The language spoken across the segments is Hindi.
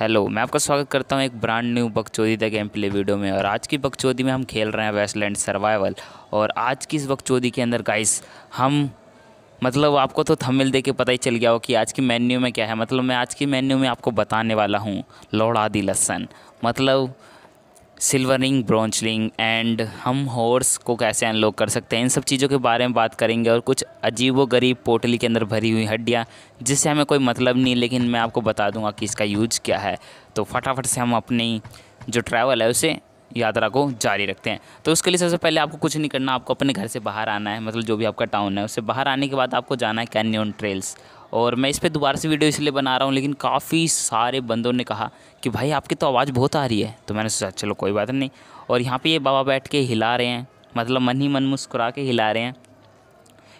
हेलो मैं आपका स्वागत करता हूं एक ब्रांड न्यू बकचोदी द गेम प्ले वीडियो में और आज की बकचोदी में हम खेल रहे हैं वेस्टलैंड सर्वाइवल और आज की इस बकचोदी के अंदर गाइस हम मतलब आपको तो थमिल दे के पता ही चल गया हो कि आज की मेन्यू में क्या है मतलब मैं आज की मेन्यू में आपको बताने वाला हूँ लौड़ादी लहसन मतलब सिल्वरिंग ब्रॉन्चलिंग एंड हम हॉर्स को कैसे अनलॉक कर सकते हैं इन सब चीज़ों के बारे में बात करेंगे और कुछ अजीबो गरीब पोटली के अंदर भरी हुई हड्डियाँ जिससे हमें कोई मतलब नहीं लेकिन मैं आपको बता दूंगा कि इसका यूज क्या है तो फटाफट से हम अपनी जो ट्रैवल है उसे यात्रा को जारी रखते हैं तो उसके लिए सबसे पहले आपको कुछ नहीं करना आपको अपने घर से बाहर आना है मतलब जो भी आपका टाउन है उससे बाहर आने के बाद आपको जाना है कैनियन ट्रेल्स और मैं इस पर दोबारा से वीडियो इसलिए बना रहा हूँ लेकिन काफ़ी सारे बंदों ने कहा कि भाई आपकी तो आवाज़ बहुत आ रही है तो मैंने सोचा चलो कोई बात नहीं और यहाँ पर ये बाबा बैठ के हिला रहे हैं मतलब मन ही मन मुस्कुरा के हिला रहे हैं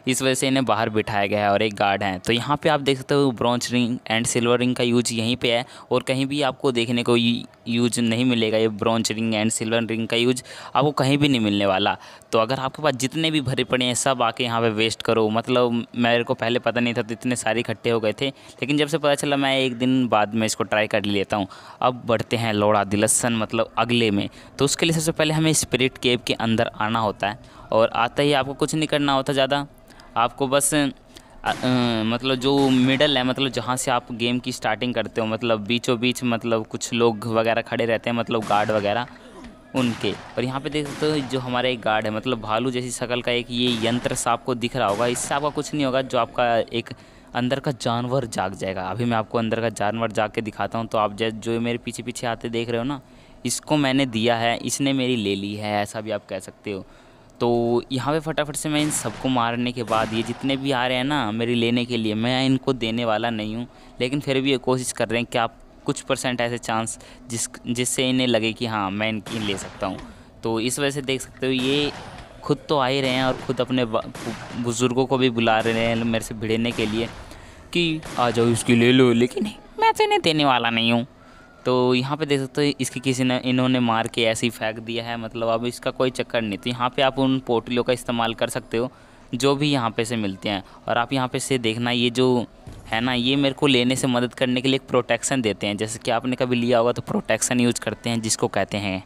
इस वजह से इन्हें बाहर बिठाया गया है और एक गार्ड है तो यहाँ पे आप देख सकते हो bronze ring and silver ring का यूज यहीं पे है और कहीं भी आपको देखने को यूज नहीं मिलेगा ये bronze ring and silver ring का यूज आपको कहीं भी नहीं मिलने वाला तो अगर आपके पास जितने भी भरे पड़े हैं सब आके यहाँ पर वेस्ट करो मतलब मेरे को पहले पता नहीं था तो इतने सारे इकट्ठे हो गए थे लेकिन जब से पता चला मैं एक दिन बाद में इसको ट्राई कर लेता हूँ अब बढ़ते हैं लोड़ा दिलस्सन मतलब अगले में तो उसके लिए सबसे पहले हमें स्पिरिट केव के अंदर आना होता है और आते ही आपको कुछ नहीं करना होता ज़्यादा आपको बस आ, मतलब जो मिडल है मतलब जहाँ से आप गेम की स्टार्टिंग करते हो मतलब बीचों बीच मतलब कुछ लोग वगैरह खड़े रहते हैं मतलब गार्ड वगैरह उनके और यहाँ पे देख सकते हो तो जो हमारा एक गार्ड है मतलब भालू जैसी शक्ल का एक ये यंत्र सा आपको दिख रहा होगा इससे आपका कुछ नहीं होगा जो आपका एक अंदर का जानवर जाग जाएगा अभी मैं आपको अंदर का जानवर जाग के दिखाता हूँ तो आप जैसे जो मेरे पीछे पीछे आते देख रहे हो ना इसको मैंने दिया है इसने मेरी ले ली है ऐसा भी आप कह सकते हो तो यहाँ पे फटाफट से मैं इन सबको मारने के बाद ये जितने भी आ रहे हैं ना मेरी लेने के लिए मैं इनको देने वाला नहीं हूँ लेकिन फिर भी ये कोशिश कर रहे हैं कि आप कुछ परसेंट ऐसे चांस जिस जिससे इन्हें लगे कि हाँ मैं इनकी ले सकता हूँ तो इस वजह से देख सकते हो ये खुद तो आ ही रहे हैं और ख़ुद अपने बुज़ुर्गों को भी बुला रहे हैं मेरे से भिड़ने के लिए कि आ जाओ इसकी ले लो लेकिन मैं तो इन्हें देने वाला नहीं हूँ तो यहाँ पे देख सकते हो इसकी किसी ने इन्होंने मार के ऐसे ही फेंक दिया है मतलब अब इसका कोई चक्कर नहीं तो यहाँ पे आप उन पोटलियों का इस्तेमाल कर सकते हो जो भी यहाँ पे से मिलते हैं और आप यहाँ पे से देखना ये जो है ना ये मेरे को लेने से मदद करने के लिए एक प्रोटेक्शन देते हैं जैसे कि आपने कभी लिया होगा तो प्रोटेक्शन यूज करते हैं जिसको कहते हैं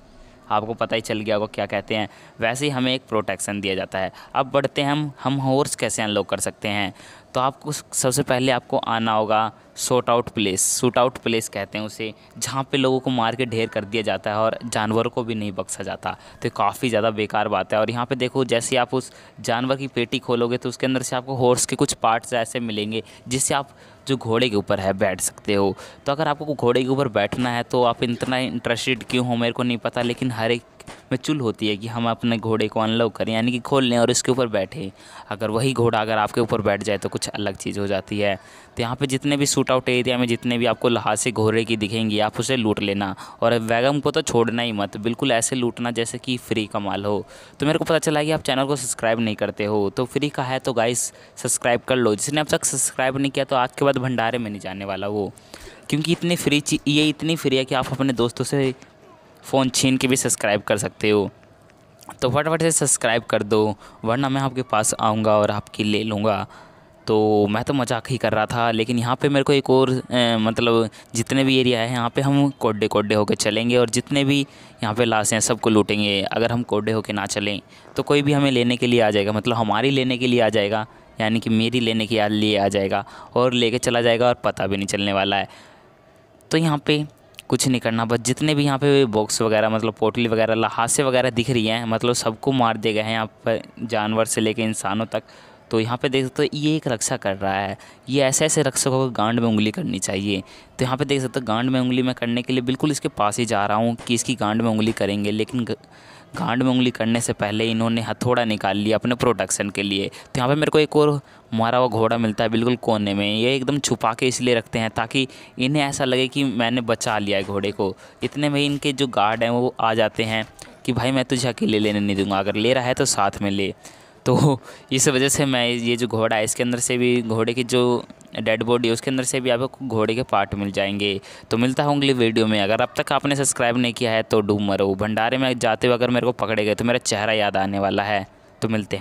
आपको पता ही चल गया होगा क्या कहते हैं वैसे ही हमें एक प्रोटेक्शन दिया जाता है अब बढ़ते हैं हम हम हॉर्स कैसे अनलॉक कर सकते हैं तो आपको सबसे पहले आपको आना होगा shot out place shootout place कहते हैं उसे जहाँ पे लोगों को मार के ढेर कर दिया जाता है और जानवरों को भी नहीं बख्शा जाता तो काफ़ी ज़्यादा बेकार बात है और यहाँ पे देखो जैसे आप उस जानवर की पेटी खोलोगे तो उसके अंदर से आपको हॉर्स के कुछ पार्ट्स ऐसे मिलेंगे जिससे आप जो घोड़े के ऊपर है बैठ सकते हो तो अगर आपको घोड़े के ऊपर बैठना है तो आप इतना इंटरेस्टेड क्यों हो मेरे को नहीं पता लेकिन हर एक में चुल होती है कि हम अपने घोड़े को अनलॉक करें यानी कि खोल लें और इसके ऊपर बैठें अगर वही घोड़ा अगर आपके ऊपर बैठ जाए तो कुछ अलग चीज़ हो जाती है तो यहाँ पे जितने भी सूट आउट एरिया में जितने भी आपको लहासे घोड़े की दिखेंगी आप उसे लूट लेना और वैगम को तो छोड़ना ही मत बिल्कुल ऐसे लूटना जैसे कि फ्री का माल हो तो मेरे को पता चला कि आप चैनल को सब्सक्राइब नहीं करते हो तो फ्री का है तो गाइस सब्सक्राइब कर लो जिसने अब तक सब्सक्राइब नहीं किया तो आज के बाद भंडारे में नहीं जाने वाला वो क्योंकि इतनी फ्री ये इतनी फ्री है कि आप अपने दोस्तों से फ़ोन छीन के भी सब्सक्राइब कर सकते हो तो फटाफट से सब्सक्राइब कर दो वरना मैं आपके पास आऊँगा और आपकी ले लूँगा तो मैं तो मजाक ही कर रहा था लेकिन यहाँ पे मेरे को एक और ए, मतलब जितने भी एरिया है यहाँ पे हम कोड्डे कोड्डे होकर चलेंगे और जितने भी यहाँ पे लाशें हैं सबको लूटेंगे अगर हम कोड्डे होकर ना चलें तो कोई भी हमें लेने के लिए आ जाएगा मतलब हमारी लेने के लिए आ जाएगा यानी कि मेरी लेने के लिए आ जाएगा और ले चला जाएगा और पता भी नहीं चलने वाला है तो यहाँ पर कुछ नहीं करना बस जितने भी यहाँ पे बॉक्स वगैरह मतलब पोटली वगैरह लहासे वगैरह दिख रही हैं मतलब सबको मार दिए गए हैं यहाँ पर जानवर से लेकर इंसानों तक तो यहाँ पे देख सकते हो ये एक रक्षा कर रहा है ये ऐसे ऐसे रक्षकों को गांड में उंगली करनी चाहिए तो यहाँ पे देख सकते हो गांड में उंगली में करने के लिए बिल्कुल इसके पास ही जा रहा हूँ कि इसकी गांड में उंगली करेंगे लेकिन गांड में उंगली करने से पहले इन्होंने हथौड़ा निकाल लिया अपने प्रोटेक्शन के लिए तो यहाँ पर मेरे को एक और मारा हुआ घोड़ा मिलता है बिल्कुल कोने में ये एकदम छुपा के इसलिए रखते हैं ताकि इन्हें ऐसा लगे कि मैंने बचा लिया है घोड़े को इतने में इनके जो गार्ड हैं वो आ जाते हैं कि भाई मैं तुझे अकेले लेने नहीं दूंगा अगर ले रहा है तो साथ में ले तो इस वजह से मैं ये जो घोड़ा है इसके अंदर से भी घोड़े की जो डेड बॉडी है उसके अंदर से भी आपको घोड़े के पार्ट मिल जाएंगे तो मिलता हूँ अगली वीडियो में अगर अब तक आपने सब्सक्राइब नहीं किया है तो डूब मरो भंडारे में जाते हुए अगर मेरे को पकड़े गए तो मेरा चेहरा याद आने वाला है तो मिलते हैं